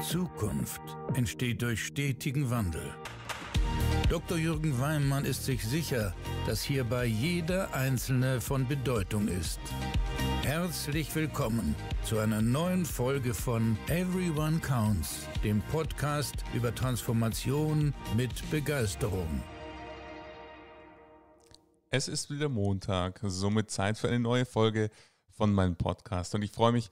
Zukunft entsteht durch stetigen Wandel. Dr. Jürgen Weimann ist sich sicher, dass hierbei jeder Einzelne von Bedeutung ist. Herzlich willkommen zu einer neuen Folge von Everyone Counts, dem Podcast über Transformation mit Begeisterung. Es ist wieder Montag, somit Zeit für eine neue Folge von meinem Podcast und ich freue mich,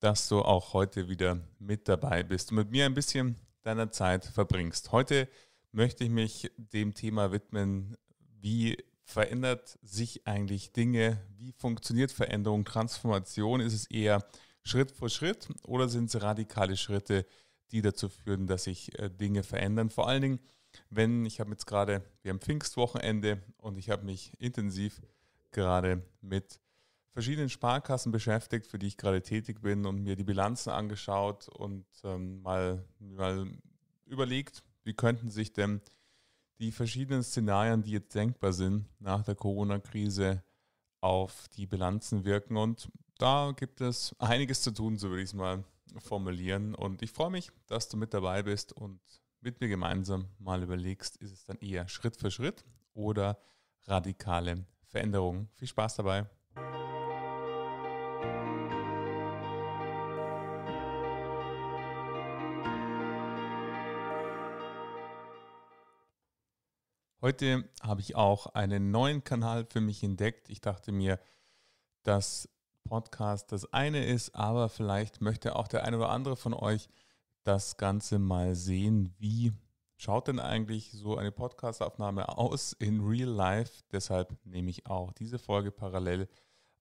dass du auch heute wieder mit dabei bist und mit mir ein bisschen deiner Zeit verbringst. Heute möchte ich mich dem Thema widmen, wie verändert sich eigentlich Dinge, wie funktioniert Veränderung, Transformation, ist es eher Schritt für Schritt oder sind es radikale Schritte, die dazu führen, dass sich äh, Dinge verändern. Vor allen Dingen, wenn ich habe jetzt gerade, wir haben Pfingstwochenende und ich habe mich intensiv gerade mit verschiedenen Sparkassen beschäftigt, für die ich gerade tätig bin und mir die Bilanzen angeschaut und ähm, mal, mal überlegt, wie könnten sich denn die verschiedenen Szenarien, die jetzt denkbar sind, nach der Corona-Krise auf die Bilanzen wirken. Und da gibt es einiges zu tun, so würde ich es mal formulieren. Und ich freue mich, dass du mit dabei bist und mit mir gemeinsam mal überlegst, ist es dann eher Schritt für Schritt oder radikale Veränderungen. Viel Spaß dabei. Heute habe ich auch einen neuen Kanal für mich entdeckt. Ich dachte mir, dass Podcast das eine ist, aber vielleicht möchte auch der eine oder andere von euch das Ganze mal sehen. Wie schaut denn eigentlich so eine Podcastaufnahme aus in Real Life? Deshalb nehme ich auch diese Folge parallel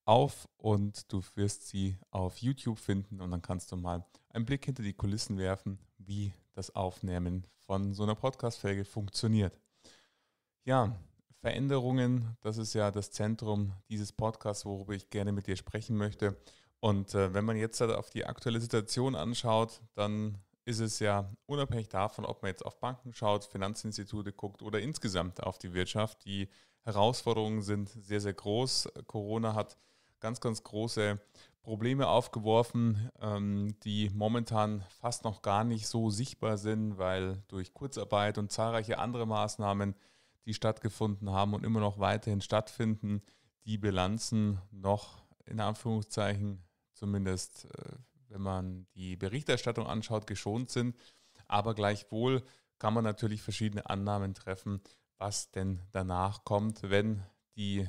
auf und du wirst sie auf YouTube finden und dann kannst du mal einen Blick hinter die Kulissen werfen, wie das Aufnehmen von so einer Podcast-Folge funktioniert. Ja, Veränderungen, das ist ja das Zentrum dieses Podcasts, worüber ich gerne mit dir sprechen möchte. Und äh, wenn man jetzt halt auf die aktuelle Situation anschaut, dann ist es ja unabhängig davon, ob man jetzt auf Banken schaut, Finanzinstitute guckt oder insgesamt auf die Wirtschaft. Die Herausforderungen sind sehr, sehr groß. Corona hat ganz, ganz große Probleme aufgeworfen, ähm, die momentan fast noch gar nicht so sichtbar sind, weil durch Kurzarbeit und zahlreiche andere Maßnahmen die stattgefunden haben und immer noch weiterhin stattfinden, die Bilanzen noch in Anführungszeichen zumindest, äh, wenn man die Berichterstattung anschaut, geschont sind. Aber gleichwohl kann man natürlich verschiedene Annahmen treffen, was denn danach kommt, wenn die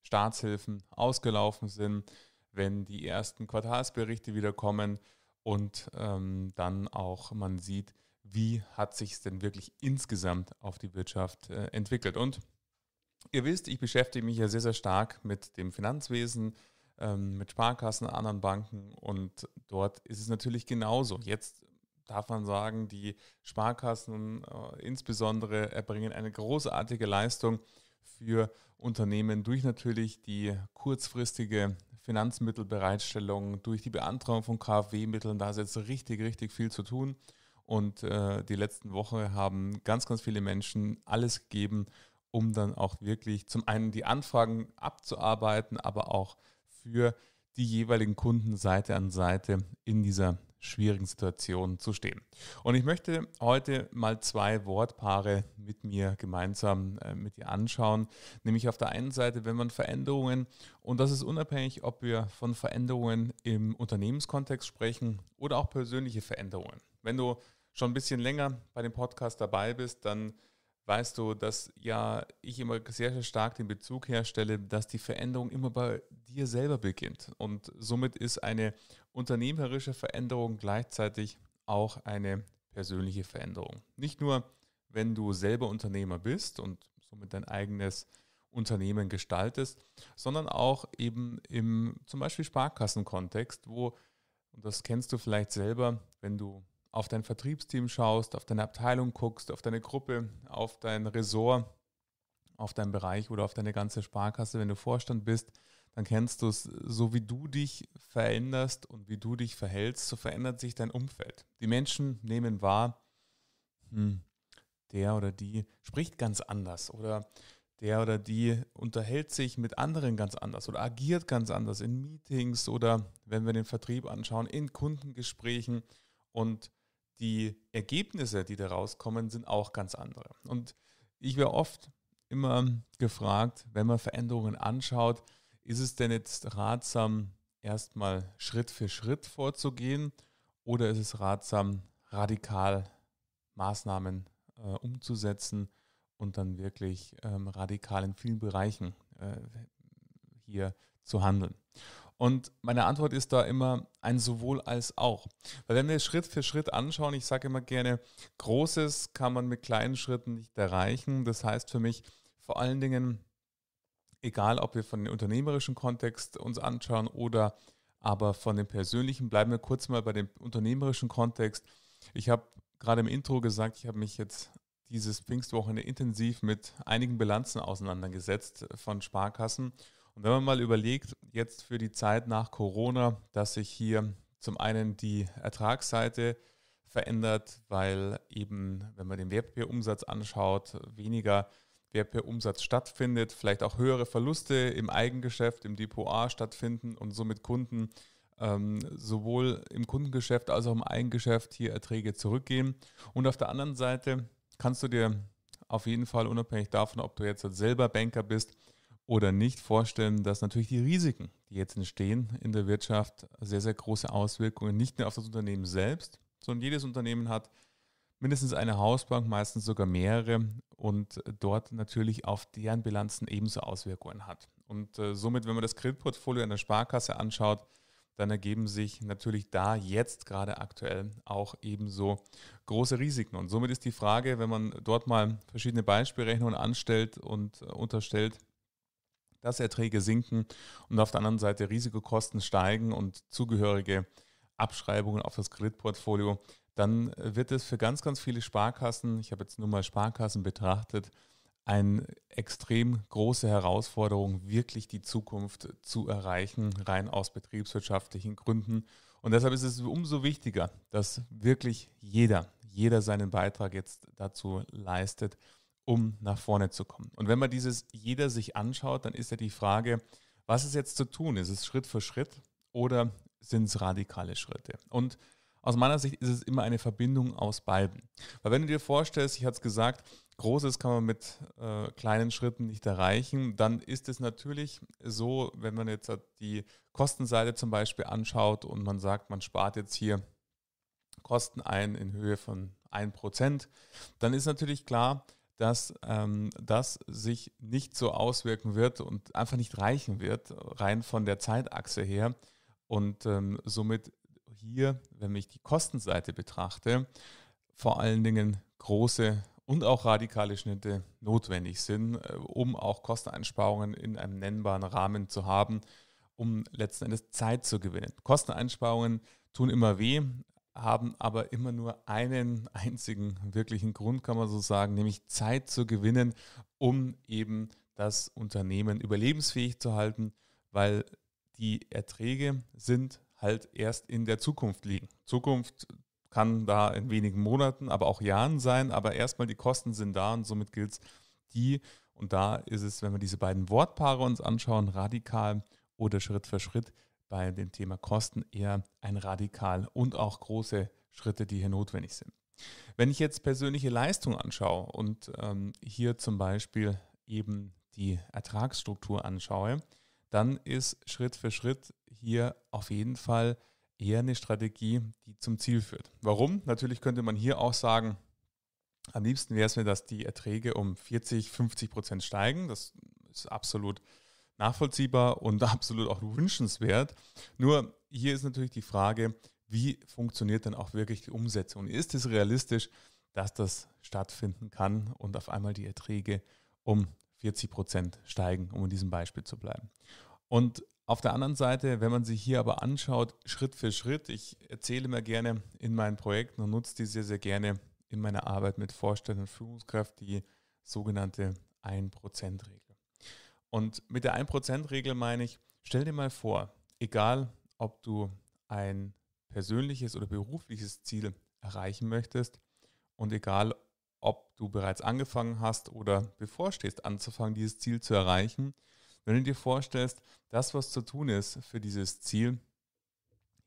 Staatshilfen ausgelaufen sind, wenn die ersten Quartalsberichte wieder kommen und ähm, dann auch man sieht, wie hat sich es denn wirklich insgesamt auf die Wirtschaft äh, entwickelt. Und ihr wisst, ich beschäftige mich ja sehr, sehr stark mit dem Finanzwesen, ähm, mit Sparkassen, anderen Banken und dort ist es natürlich genauso. Jetzt darf man sagen, die Sparkassen äh, insbesondere erbringen äh, eine großartige Leistung für Unternehmen durch natürlich die kurzfristige Finanzmittelbereitstellung, durch die Beantragung von KfW-Mitteln. Da ist jetzt richtig, richtig viel zu tun. Und äh, die letzten Woche haben ganz, ganz viele Menschen alles gegeben, um dann auch wirklich zum einen die Anfragen abzuarbeiten, aber auch für die jeweiligen Kunden Seite an Seite in dieser schwierigen Situation zu stehen. Und ich möchte heute mal zwei Wortpaare mit mir gemeinsam äh, mit dir anschauen. Nämlich auf der einen Seite, wenn man Veränderungen, und das ist unabhängig, ob wir von Veränderungen im Unternehmenskontext sprechen oder auch persönliche Veränderungen. Wenn du schon ein bisschen länger bei dem Podcast dabei bist, dann weißt du, dass ja ich immer sehr, sehr stark den Bezug herstelle, dass die Veränderung immer bei dir selber beginnt. Und somit ist eine unternehmerische Veränderung gleichzeitig auch eine persönliche Veränderung. Nicht nur, wenn du selber Unternehmer bist und somit dein eigenes Unternehmen gestaltest, sondern auch eben im zum Beispiel Sparkassenkontext, wo, und das kennst du vielleicht selber, wenn du auf dein Vertriebsteam schaust, auf deine Abteilung guckst, auf deine Gruppe, auf dein Ressort, auf deinen Bereich oder auf deine ganze Sparkasse, wenn du Vorstand bist, dann kennst du es, so wie du dich veränderst und wie du dich verhältst, so verändert sich dein Umfeld. Die Menschen nehmen wahr, hm, der oder die spricht ganz anders oder der oder die unterhält sich mit anderen ganz anders oder agiert ganz anders in Meetings oder wenn wir den Vertrieb anschauen, in Kundengesprächen und die Ergebnisse, die da rauskommen, sind auch ganz andere. Und ich wäre oft immer gefragt, wenn man Veränderungen anschaut, ist es denn jetzt ratsam, erstmal Schritt für Schritt vorzugehen oder ist es ratsam, radikal Maßnahmen äh, umzusetzen und dann wirklich ähm, radikal in vielen Bereichen äh, hier zu handeln? Und meine Antwort ist da immer ein sowohl als auch. Weil wenn wir Schritt für Schritt anschauen, ich sage immer gerne, Großes kann man mit kleinen Schritten nicht erreichen. Das heißt für mich vor allen Dingen, egal ob wir von dem unternehmerischen Kontext uns anschauen oder aber von dem persönlichen, bleiben wir kurz mal bei dem unternehmerischen Kontext. Ich habe gerade im Intro gesagt, ich habe mich jetzt dieses Pfingstwochenende intensiv mit einigen Bilanzen auseinandergesetzt von Sparkassen und wenn man mal überlegt, jetzt für die Zeit nach Corona, dass sich hier zum einen die Ertragsseite verändert, weil eben, wenn man den Wertpapierumsatz anschaut, weniger Wertpapierumsatz stattfindet, vielleicht auch höhere Verluste im Eigengeschäft, im Depot A stattfinden und somit Kunden ähm, sowohl im Kundengeschäft als auch im Eigengeschäft hier Erträge zurückgehen. Und auf der anderen Seite kannst du dir auf jeden Fall, unabhängig davon, ob du jetzt selber Banker bist, oder nicht vorstellen, dass natürlich die Risiken, die jetzt entstehen in der Wirtschaft, sehr, sehr große Auswirkungen nicht nur auf das Unternehmen selbst, sondern jedes Unternehmen hat mindestens eine Hausbank, meistens sogar mehrere und dort natürlich auf deren Bilanzen ebenso Auswirkungen hat. Und äh, somit, wenn man das Kreditportfolio einer Sparkasse anschaut, dann ergeben sich natürlich da jetzt gerade aktuell auch ebenso große Risiken. Und somit ist die Frage, wenn man dort mal verschiedene Beispielrechnungen anstellt und äh, unterstellt, dass Erträge sinken und auf der anderen Seite Risikokosten steigen und zugehörige Abschreibungen auf das Kreditportfolio, dann äh, wird es für ganz, ganz viele Sparkassen, ich habe jetzt nur mal Sparkassen betrachtet, eine extrem große Herausforderung, wirklich die Zukunft zu erreichen, rein aus betriebswirtschaftlichen Gründen. Und deshalb ist es umso wichtiger, dass wirklich jeder, jeder seinen Beitrag jetzt dazu leistet, um nach vorne zu kommen. Und wenn man dieses jeder sich anschaut, dann ist ja die Frage, was ist jetzt zu tun? Ist es Schritt für Schritt oder sind es radikale Schritte? Und aus meiner Sicht ist es immer eine Verbindung aus beiden. Weil wenn du dir vorstellst, ich hatte es gesagt, Großes kann man mit äh, kleinen Schritten nicht erreichen, dann ist es natürlich so, wenn man jetzt die Kostenseite zum Beispiel anschaut und man sagt, man spart jetzt hier Kosten ein in Höhe von 1%, dann ist natürlich klar, dass ähm, das sich nicht so auswirken wird und einfach nicht reichen wird, rein von der Zeitachse her. Und ähm, somit hier, wenn ich die Kostenseite betrachte, vor allen Dingen große und auch radikale Schnitte notwendig sind, äh, um auch Kosteneinsparungen in einem nennbaren Rahmen zu haben, um letzten Endes Zeit zu gewinnen. Kosteneinsparungen tun immer weh, haben aber immer nur einen einzigen wirklichen Grund, kann man so sagen, nämlich Zeit zu gewinnen, um eben das Unternehmen überlebensfähig zu halten, weil die Erträge sind halt erst in der Zukunft liegen. Zukunft kann da in wenigen Monaten, aber auch Jahren sein, aber erstmal die Kosten sind da und somit gilt es, die, und da ist es, wenn wir diese beiden Wortpaare uns anschauen, radikal oder Schritt für Schritt, bei dem Thema Kosten eher ein Radikal und auch große Schritte, die hier notwendig sind. Wenn ich jetzt persönliche Leistung anschaue und ähm, hier zum Beispiel eben die Ertragsstruktur anschaue, dann ist Schritt für Schritt hier auf jeden Fall eher eine Strategie, die zum Ziel führt. Warum? Natürlich könnte man hier auch sagen, am liebsten wäre es mir, dass die Erträge um 40, 50 Prozent steigen. Das ist absolut nachvollziehbar und absolut auch wünschenswert. Nur hier ist natürlich die Frage, wie funktioniert dann auch wirklich die Umsetzung? Ist es realistisch, dass das stattfinden kann und auf einmal die Erträge um 40 Prozent steigen, um in diesem Beispiel zu bleiben? Und auf der anderen Seite, wenn man sich hier aber anschaut, Schritt für Schritt, ich erzähle immer gerne in meinen Projekten und nutze die sehr, sehr gerne in meiner Arbeit mit Vorständen und Führungskräften, die sogenannte 1%-Regel. Und mit der 1%-Regel meine ich, stell dir mal vor, egal ob du ein persönliches oder berufliches Ziel erreichen möchtest und egal ob du bereits angefangen hast oder bevorstehst anzufangen, dieses Ziel zu erreichen, wenn du dir vorstellst, das, was zu tun ist für dieses Ziel,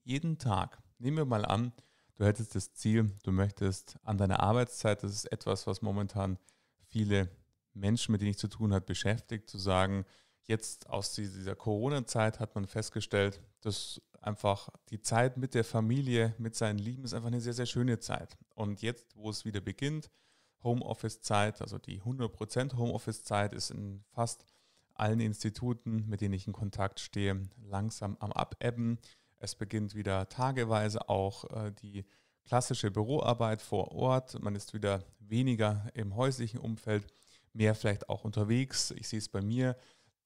jeden Tag, nehmen wir mal an, du hättest das Ziel, du möchtest an deiner Arbeitszeit, das ist etwas, was momentan viele Menschen, mit denen ich zu tun habe, beschäftigt, zu sagen, jetzt aus dieser Corona-Zeit hat man festgestellt, dass einfach die Zeit mit der Familie, mit seinen Lieben ist einfach eine sehr, sehr schöne Zeit. Und jetzt, wo es wieder beginnt, Homeoffice-Zeit, also die 100% Homeoffice-Zeit ist in fast allen Instituten, mit denen ich in Kontakt stehe, langsam am Abebben. Es beginnt wieder tageweise auch äh, die klassische Büroarbeit vor Ort. Man ist wieder weniger im häuslichen Umfeld mehr vielleicht auch unterwegs. Ich sehe es bei mir.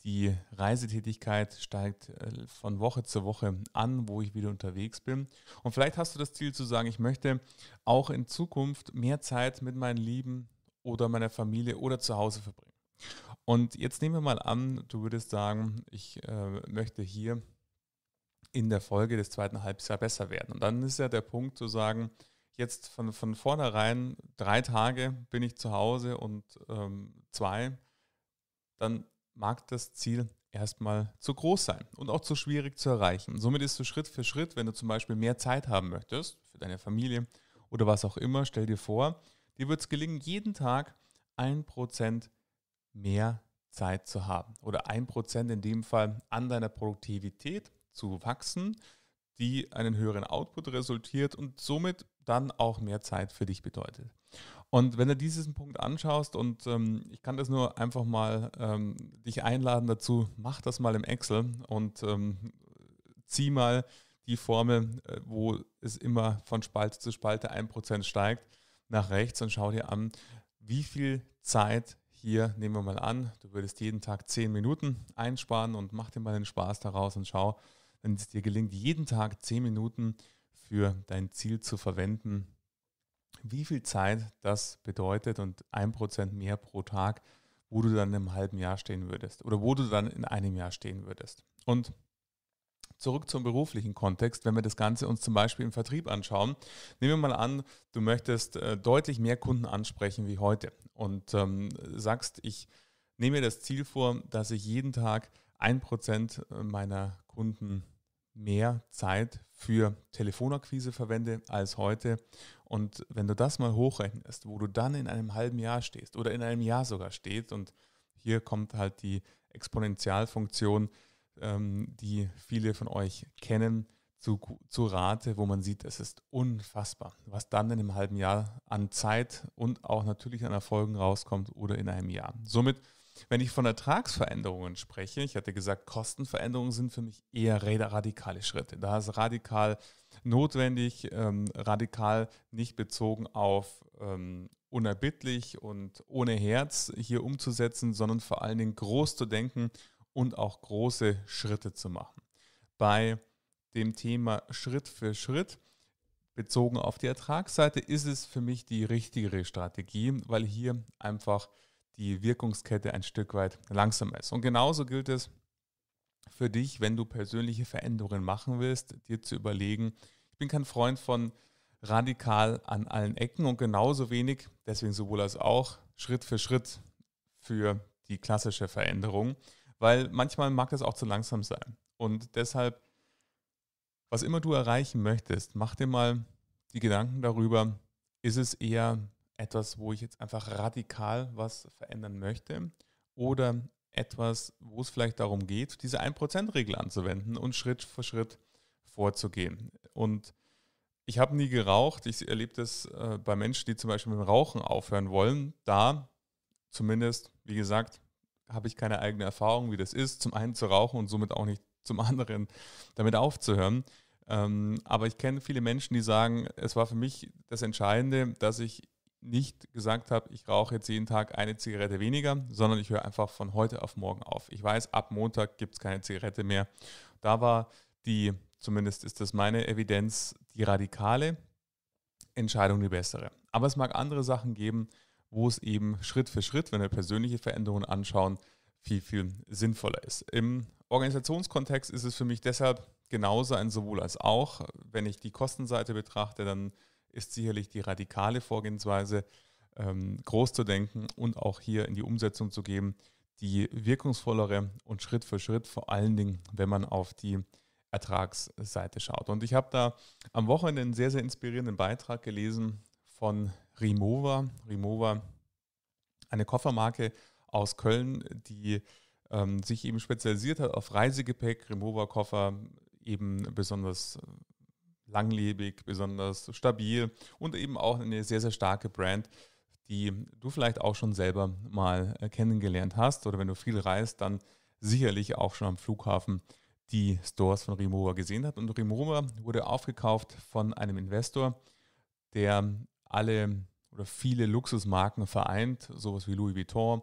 Die Reisetätigkeit steigt äh, von Woche zu Woche an, wo ich wieder unterwegs bin. Und vielleicht hast du das Ziel zu sagen, ich möchte auch in Zukunft mehr Zeit mit meinen Lieben oder meiner Familie oder zu Hause verbringen. Und jetzt nehmen wir mal an, du würdest sagen, ich äh, möchte hier in der Folge des zweiten Halbjahres besser werden. Und dann ist ja der Punkt zu sagen, jetzt von, von vornherein, drei Tage bin ich zu Hause und ähm, zwei, dann mag das Ziel erstmal zu groß sein und auch zu schwierig zu erreichen. Somit ist so Schritt für Schritt, wenn du zum Beispiel mehr Zeit haben möchtest für deine Familie oder was auch immer, stell dir vor, dir wird es gelingen, jeden Tag ein Prozent mehr Zeit zu haben oder ein Prozent in dem Fall an deiner Produktivität zu wachsen die einen höheren Output resultiert und somit dann auch mehr Zeit für dich bedeutet. Und wenn du diesen Punkt anschaust und ähm, ich kann das nur einfach mal ähm, dich einladen dazu, mach das mal im Excel und ähm, zieh mal die Formel, äh, wo es immer von Spalte zu Spalte 1% steigt, nach rechts und schau dir an, wie viel Zeit hier nehmen wir mal an, du würdest jeden Tag 10 Minuten einsparen und mach dir mal den Spaß daraus und schau, wenn es dir gelingt, jeden Tag zehn Minuten für dein Ziel zu verwenden, wie viel Zeit das bedeutet und ein Prozent mehr pro Tag, wo du dann im halben Jahr stehen würdest oder wo du dann in einem Jahr stehen würdest. Und zurück zum beruflichen Kontext, wenn wir das Ganze uns zum Beispiel im Vertrieb anschauen, nehmen wir mal an, du möchtest äh, deutlich mehr Kunden ansprechen wie heute und ähm, sagst, ich nehme mir das Ziel vor, dass ich jeden Tag ein Prozent äh, meiner Kunden mehr Zeit für Telefonakquise verwende als heute. Und wenn du das mal hochrechnest, wo du dann in einem halben Jahr stehst oder in einem Jahr sogar stehst, und hier kommt halt die Exponentialfunktion, ähm, die viele von euch kennen, zu, zu Rate, wo man sieht, es ist unfassbar, was dann in einem halben Jahr an Zeit und auch natürlich an Erfolgen rauskommt oder in einem Jahr. Somit wenn ich von Ertragsveränderungen spreche, ich hatte gesagt, Kostenveränderungen sind für mich eher radikale Schritte. Da ist radikal notwendig, ähm, radikal nicht bezogen auf ähm, unerbittlich und ohne Herz hier umzusetzen, sondern vor allen Dingen groß zu denken und auch große Schritte zu machen. Bei dem Thema Schritt für Schritt bezogen auf die Ertragsseite ist es für mich die richtigere Strategie, weil hier einfach die Wirkungskette ein Stück weit langsamer ist. Und genauso gilt es für dich, wenn du persönliche Veränderungen machen willst, dir zu überlegen, ich bin kein Freund von radikal an allen Ecken und genauso wenig, deswegen sowohl als auch, Schritt für Schritt für die klassische Veränderung, weil manchmal mag das auch zu langsam sein. Und deshalb, was immer du erreichen möchtest, mach dir mal die Gedanken darüber, ist es eher etwas, wo ich jetzt einfach radikal was verändern möchte oder etwas, wo es vielleicht darum geht, diese 1%-Regel anzuwenden und Schritt für Schritt vorzugehen. Und ich habe nie geraucht. Ich erlebe das äh, bei Menschen, die zum Beispiel mit dem Rauchen aufhören wollen. Da zumindest, wie gesagt, habe ich keine eigene Erfahrung, wie das ist, zum einen zu rauchen und somit auch nicht zum anderen damit aufzuhören. Ähm, aber ich kenne viele Menschen, die sagen, es war für mich das Entscheidende, dass ich nicht gesagt habe, ich rauche jetzt jeden Tag eine Zigarette weniger, sondern ich höre einfach von heute auf morgen auf. Ich weiß, ab Montag gibt es keine Zigarette mehr. Da war die, zumindest ist das meine Evidenz, die radikale Entscheidung die bessere. Aber es mag andere Sachen geben, wo es eben Schritt für Schritt, wenn wir persönliche Veränderungen anschauen, viel, viel sinnvoller ist. Im Organisationskontext ist es für mich deshalb genauso ein sowohl als auch. Wenn ich die Kostenseite betrachte, dann ist sicherlich die radikale Vorgehensweise, ähm, groß zu denken und auch hier in die Umsetzung zu geben, die wirkungsvollere und Schritt für Schritt, vor allen Dingen, wenn man auf die Ertragsseite schaut. Und ich habe da am Wochenende einen sehr, sehr inspirierenden Beitrag gelesen von Remova. Remova, eine Koffermarke aus Köln, die ähm, sich eben spezialisiert hat auf Reisegepäck, Remova-Koffer, eben besonders langlebig, besonders stabil und eben auch eine sehr, sehr starke Brand, die du vielleicht auch schon selber mal äh, kennengelernt hast oder wenn du viel reist, dann sicherlich auch schon am Flughafen die Stores von Remover gesehen hat. Und Remover wurde aufgekauft von einem Investor, der alle oder viele Luxusmarken vereint, sowas wie Louis Vuitton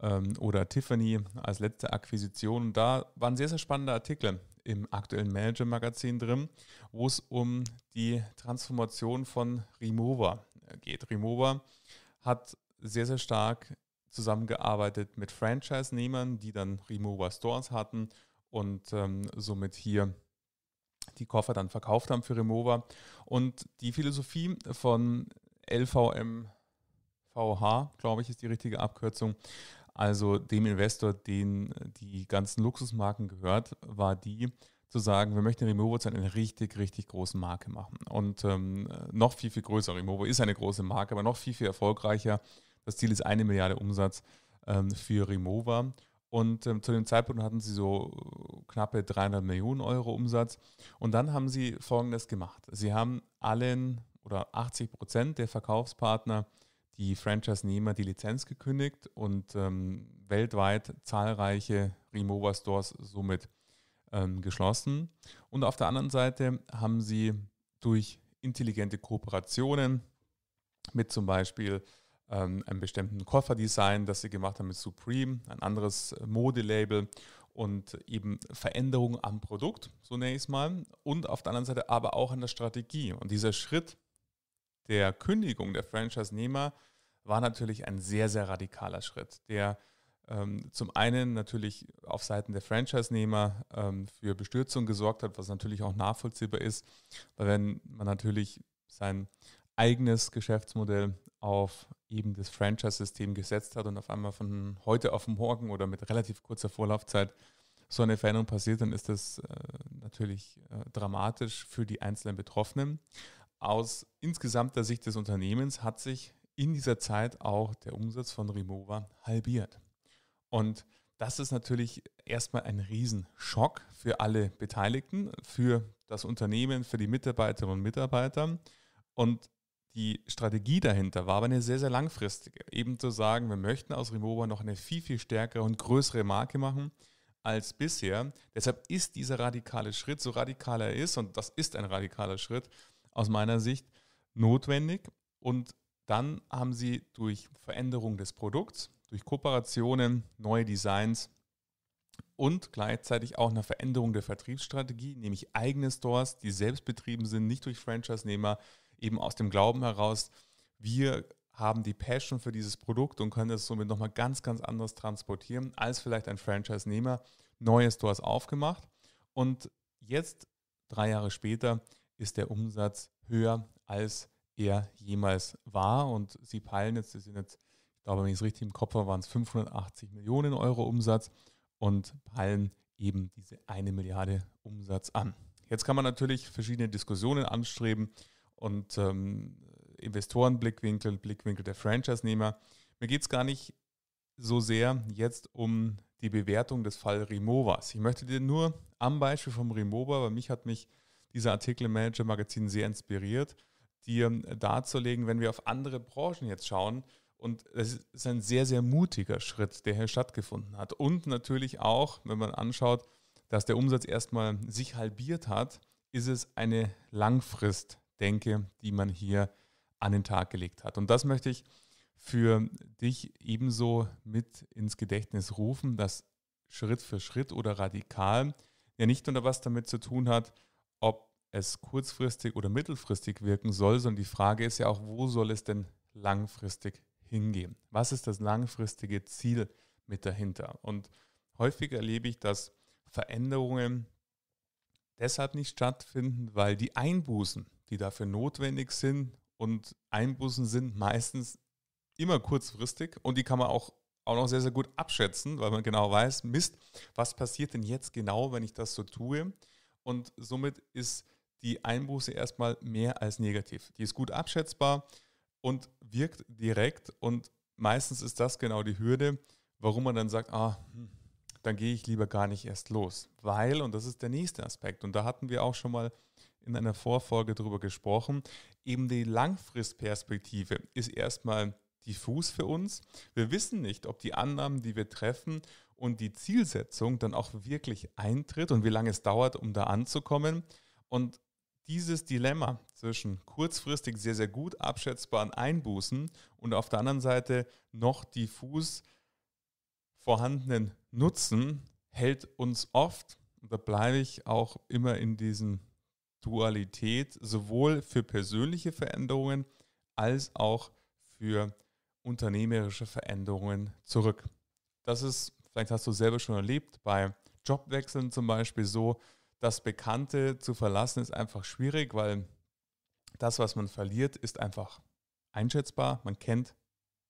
ähm, oder Tiffany als letzte Akquisition. Und da waren sehr, sehr spannende Artikel im aktuellen Manager-Magazin drin, wo es um die Transformation von Remover äh, geht. Remover hat sehr, sehr stark zusammengearbeitet mit Franchise-Nehmern, die dann Remover-Stores hatten und ähm, somit hier die Koffer dann verkauft haben für Remover. Und die Philosophie von LVMVH, glaube ich, ist die richtige Abkürzung, also dem Investor, den die ganzen Luxusmarken gehört, war die, zu sagen, wir möchten Removo zu einer richtig, richtig großen Marke machen. Und ähm, noch viel, viel größer. Removo ist eine große Marke, aber noch viel, viel erfolgreicher. Das Ziel ist eine Milliarde Umsatz ähm, für Remova. Und ähm, zu dem Zeitpunkt hatten sie so knappe 300 Millionen Euro Umsatz. Und dann haben sie Folgendes gemacht. Sie haben allen oder 80 Prozent der Verkaufspartner die Franchise-Nehmer die Lizenz gekündigt und ähm, weltweit zahlreiche Remover-Stores somit ähm, geschlossen. Und auf der anderen Seite haben sie durch intelligente Kooperationen mit zum Beispiel ähm, einem bestimmten Kofferdesign, das sie gemacht haben mit Supreme, ein anderes Modelabel und eben Veränderungen am Produkt, zunächst mal, und auf der anderen Seite aber auch an der Strategie. Und dieser Schritt der Kündigung der Franchise-Nehmer war natürlich ein sehr, sehr radikaler Schritt, der ähm, zum einen natürlich auf Seiten der Franchise-Nehmer ähm, für Bestürzung gesorgt hat, was natürlich auch nachvollziehbar ist, weil wenn man natürlich sein eigenes Geschäftsmodell auf eben das Franchise-System gesetzt hat und auf einmal von heute auf morgen oder mit relativ kurzer Vorlaufzeit so eine Veränderung passiert, dann ist das äh, natürlich äh, dramatisch für die einzelnen Betroffenen aus insgesamter Sicht des Unternehmens hat sich in dieser Zeit auch der Umsatz von Remova halbiert. Und das ist natürlich erstmal ein Riesenschock für alle Beteiligten, für das Unternehmen, für die Mitarbeiterinnen und Mitarbeiter. Und die Strategie dahinter war aber eine sehr, sehr langfristige. Eben zu sagen, wir möchten aus Remova noch eine viel, viel stärkere und größere Marke machen als bisher. Deshalb ist dieser radikale Schritt, so radikal er ist, und das ist ein radikaler Schritt, aus meiner Sicht notwendig. Und dann haben sie durch Veränderung des Produkts, durch Kooperationen, neue Designs und gleichzeitig auch eine Veränderung der Vertriebsstrategie, nämlich eigene Stores, die selbst betrieben sind, nicht durch Franchise-Nehmer, eben aus dem Glauben heraus, wir haben die Passion für dieses Produkt und können das somit nochmal ganz, ganz anders transportieren als vielleicht ein Franchise-Nehmer, neue Stores aufgemacht. Und jetzt, drei Jahre später, ist der Umsatz höher, als er jemals war. Und sie peilen jetzt, das sind jetzt, ich glaube, wenn ich es richtig im Kopf habe, waren es 580 Millionen Euro Umsatz und peilen eben diese eine Milliarde Umsatz an. Jetzt kann man natürlich verschiedene Diskussionen anstreben und ähm, Investorenblickwinkel, Blickwinkel der Franchise-Nehmer. Mir geht es gar nicht so sehr jetzt um die Bewertung des Fall Removas. Ich möchte dir nur am Beispiel vom Remover, weil mich hat mich dieser Artikel im Manager Magazin sehr inspiriert, dir ähm, darzulegen, wenn wir auf andere Branchen jetzt schauen. Und es ist ein sehr, sehr mutiger Schritt, der hier stattgefunden hat. Und natürlich auch, wenn man anschaut, dass der Umsatz erstmal sich halbiert hat, ist es eine Langfrist, Langfristdenke, die man hier an den Tag gelegt hat. Und das möchte ich für dich ebenso mit ins Gedächtnis rufen, dass Schritt für Schritt oder radikal ja nicht nur was damit zu tun hat, es kurzfristig oder mittelfristig wirken soll, sondern die Frage ist ja auch, wo soll es denn langfristig hingehen? Was ist das langfristige Ziel mit dahinter? Und häufig erlebe ich, dass Veränderungen deshalb nicht stattfinden, weil die Einbußen, die dafür notwendig sind, und Einbußen sind meistens immer kurzfristig und die kann man auch, auch noch sehr, sehr gut abschätzen, weil man genau weiß, Mist, was passiert denn jetzt genau, wenn ich das so tue? Und somit ist die Einbuße erstmal mehr als negativ. Die ist gut abschätzbar und wirkt direkt und meistens ist das genau die Hürde, warum man dann sagt, ah, hm, dann gehe ich lieber gar nicht erst los, weil, und das ist der nächste Aspekt, und da hatten wir auch schon mal in einer Vorfolge drüber gesprochen, eben die Langfristperspektive ist erstmal diffus für uns. Wir wissen nicht, ob die Annahmen, die wir treffen und die Zielsetzung dann auch wirklich eintritt und wie lange es dauert, um da anzukommen. Und dieses Dilemma zwischen kurzfristig sehr, sehr gut abschätzbaren Einbußen und auf der anderen Seite noch diffus vorhandenen Nutzen hält uns oft, und da bleibe ich auch immer in diesem Dualität, sowohl für persönliche Veränderungen als auch für unternehmerische Veränderungen zurück. Das ist, vielleicht hast du selber schon erlebt, bei Jobwechseln zum Beispiel so, das Bekannte zu verlassen ist einfach schwierig, weil das, was man verliert, ist einfach einschätzbar. Man kennt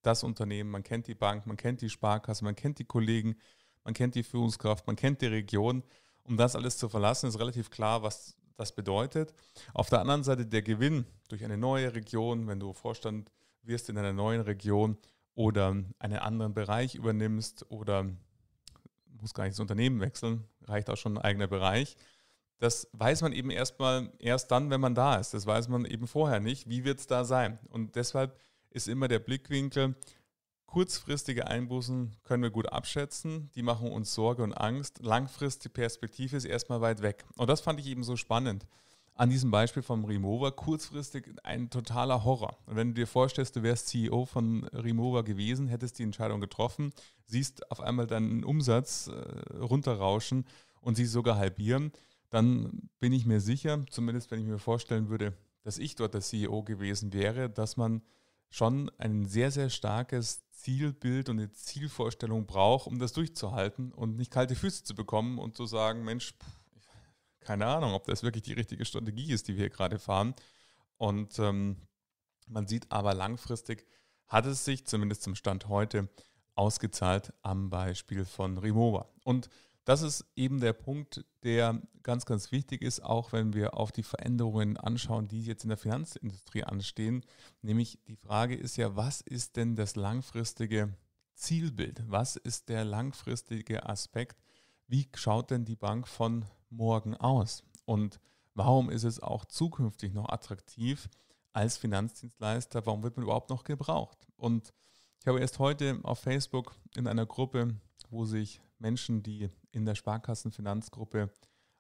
das Unternehmen, man kennt die Bank, man kennt die Sparkasse, man kennt die Kollegen, man kennt die Führungskraft, man kennt die Region. Um das alles zu verlassen, ist relativ klar, was das bedeutet. Auf der anderen Seite der Gewinn durch eine neue Region, wenn du Vorstand wirst in einer neuen Region oder einen anderen Bereich übernimmst oder muss gar nicht das Unternehmen wechseln, reicht auch schon ein eigener Bereich das weiß man eben erstmal erst dann, wenn man da ist. Das weiß man eben vorher nicht. Wie wird es da sein? Und deshalb ist immer der Blickwinkel, kurzfristige Einbußen können wir gut abschätzen, die machen uns Sorge und Angst. Langfristige Perspektive ist erstmal weit weg. Und das fand ich eben so spannend. An diesem Beispiel vom Remover, kurzfristig ein totaler Horror. Und wenn du dir vorstellst, du wärst CEO von Remover gewesen, hättest die Entscheidung getroffen, siehst auf einmal deinen Umsatz äh, runterrauschen und sie sogar halbieren, dann bin ich mir sicher, zumindest wenn ich mir vorstellen würde, dass ich dort der CEO gewesen wäre, dass man schon ein sehr, sehr starkes Zielbild und eine Zielvorstellung braucht, um das durchzuhalten und nicht kalte Füße zu bekommen und zu sagen, Mensch, keine Ahnung, ob das wirklich die richtige Strategie ist, die wir hier gerade fahren. Und ähm, man sieht aber langfristig, hat es sich zumindest zum Stand heute ausgezahlt am Beispiel von Remover. Und das ist eben der Punkt, der ganz, ganz wichtig ist, auch wenn wir auf die Veränderungen anschauen, die jetzt in der Finanzindustrie anstehen. Nämlich die Frage ist ja, was ist denn das langfristige Zielbild? Was ist der langfristige Aspekt? Wie schaut denn die Bank von morgen aus? Und warum ist es auch zukünftig noch attraktiv als Finanzdienstleister? Warum wird man überhaupt noch gebraucht? Und ich habe erst heute auf Facebook in einer Gruppe, wo sich Menschen, die in der Sparkassenfinanzgruppe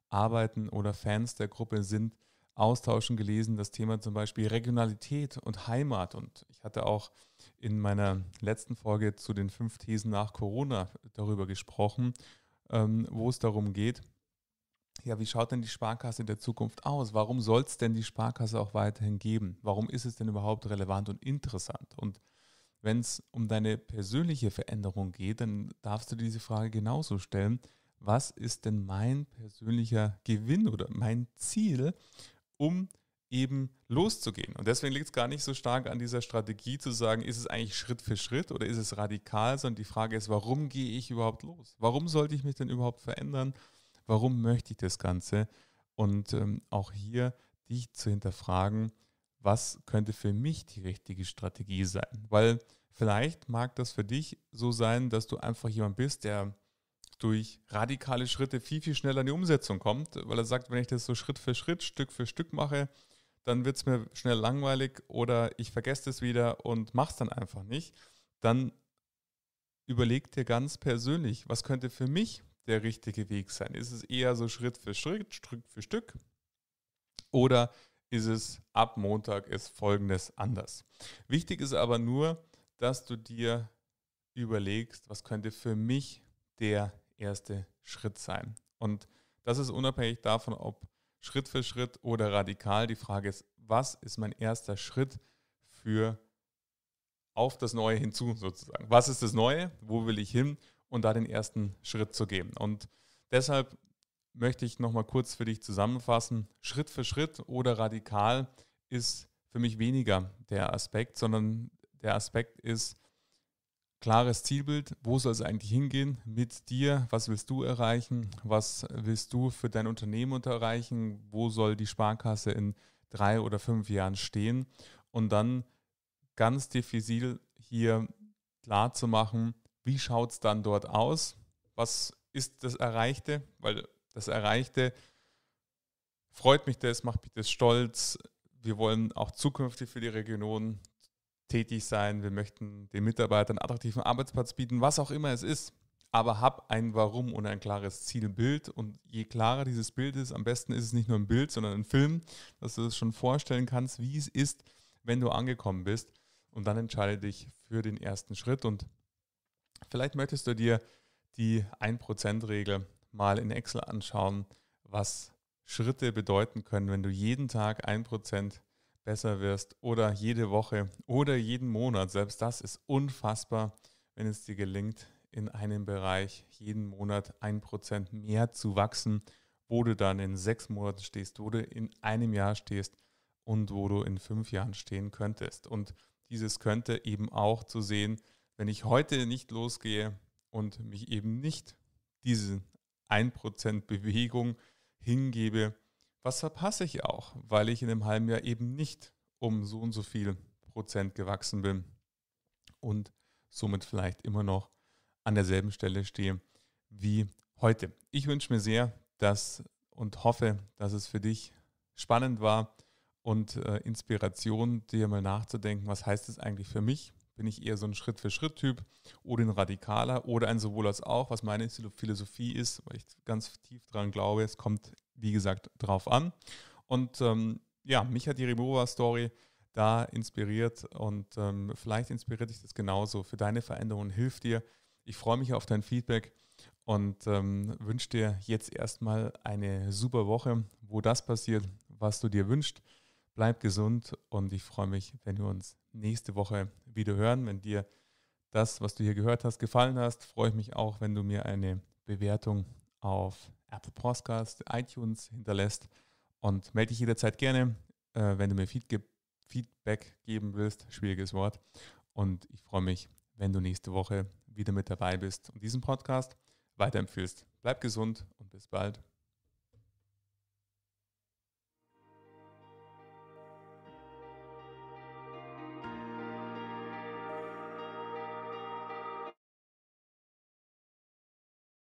arbeiten oder Fans der Gruppe sind, austauschen, gelesen. Das Thema zum Beispiel Regionalität und Heimat. Und ich hatte auch in meiner letzten Folge zu den fünf Thesen nach Corona darüber gesprochen, ähm, wo es darum geht, ja, wie schaut denn die Sparkasse in der Zukunft aus? Warum soll es denn die Sparkasse auch weiterhin geben? Warum ist es denn überhaupt relevant und interessant? Und wenn es um deine persönliche Veränderung geht, dann darfst du diese Frage genauso stellen. Was ist denn mein persönlicher Gewinn oder mein Ziel, um eben loszugehen? Und deswegen liegt es gar nicht so stark an dieser Strategie zu sagen, ist es eigentlich Schritt für Schritt oder ist es radikal, sondern die Frage ist, warum gehe ich überhaupt los? Warum sollte ich mich denn überhaupt verändern? Warum möchte ich das Ganze? Und ähm, auch hier dich zu hinterfragen, was könnte für mich die richtige Strategie sein? Weil vielleicht mag das für dich so sein, dass du einfach jemand bist, der durch radikale Schritte viel, viel schneller in die Umsetzung kommt, weil er sagt, wenn ich das so Schritt für Schritt, Stück für Stück mache, dann wird es mir schnell langweilig oder ich vergesse es wieder und mache es dann einfach nicht. Dann überleg dir ganz persönlich, was könnte für mich der richtige Weg sein? Ist es eher so Schritt für Schritt, Stück für Stück? Oder dieses ab Montag ist Folgendes anders. Wichtig ist aber nur, dass du dir überlegst, was könnte für mich der erste Schritt sein. Und das ist unabhängig davon, ob Schritt für Schritt oder radikal. Die Frage ist, was ist mein erster Schritt für auf das Neue hinzu sozusagen? Was ist das Neue? Wo will ich hin? Und da den ersten Schritt zu geben. Und deshalb möchte ich nochmal kurz für dich zusammenfassen. Schritt für Schritt oder radikal ist für mich weniger der Aspekt, sondern der Aspekt ist klares Zielbild, wo soll es eigentlich hingehen mit dir, was willst du erreichen, was willst du für dein Unternehmen erreichen, wo soll die Sparkasse in drei oder fünf Jahren stehen und dann ganz diffizil hier klar zu machen, wie schaut es dann dort aus, was ist das Erreichte, weil das Erreichte. Freut mich das, macht mich das stolz. Wir wollen auch zukünftig für die Region tätig sein. Wir möchten den Mitarbeitern einen attraktiven Arbeitsplatz bieten, was auch immer es ist. Aber hab ein Warum und ein klares Zielbild. Und je klarer dieses Bild ist, am besten ist es nicht nur ein Bild, sondern ein Film, dass du es schon vorstellen kannst, wie es ist, wenn du angekommen bist. Und dann entscheide dich für den ersten Schritt. Und vielleicht möchtest du dir die 1%-Regel mal in Excel anschauen, was Schritte bedeuten können, wenn du jeden Tag ein Prozent besser wirst oder jede Woche oder jeden Monat. Selbst das ist unfassbar, wenn es dir gelingt, in einem Bereich jeden Monat ein Prozent mehr zu wachsen, wo du dann in sechs Monaten stehst, wo du in einem Jahr stehst und wo du in fünf Jahren stehen könntest. Und dieses könnte eben auch zu sehen, wenn ich heute nicht losgehe und mich eben nicht diesen 1% Bewegung hingebe, was verpasse ich auch, weil ich in einem halben Jahr eben nicht um so und so viel Prozent gewachsen bin und somit vielleicht immer noch an derselben Stelle stehe wie heute. Ich wünsche mir sehr, dass und hoffe, dass es für dich spannend war und äh, Inspiration, dir mal nachzudenken, was heißt es eigentlich für mich, bin ich eher so ein Schritt-für-Schritt-Typ oder ein Radikaler oder ein sowohl als auch, was meine Philosophie ist, weil ich ganz tief dran glaube, es kommt, wie gesagt, drauf an. Und ähm, ja, mich hat die Ribova-Story da inspiriert und ähm, vielleicht inspiriert dich das genauso für deine Veränderungen, hilft dir. Ich freue mich auf dein Feedback und ähm, wünsche dir jetzt erstmal eine super Woche, wo das passiert, was du dir wünschst bleib gesund und ich freue mich, wenn wir uns nächste Woche wieder hören. Wenn dir das, was du hier gehört hast, gefallen hast, freue ich mich auch, wenn du mir eine Bewertung auf Apple Podcast, iTunes hinterlässt und melde dich jederzeit gerne, äh, wenn du mir Feedback geben willst. Schwieriges Wort. Und ich freue mich, wenn du nächste Woche wieder mit dabei bist und diesen Podcast weiterempfiehlst. Bleib gesund und bis bald.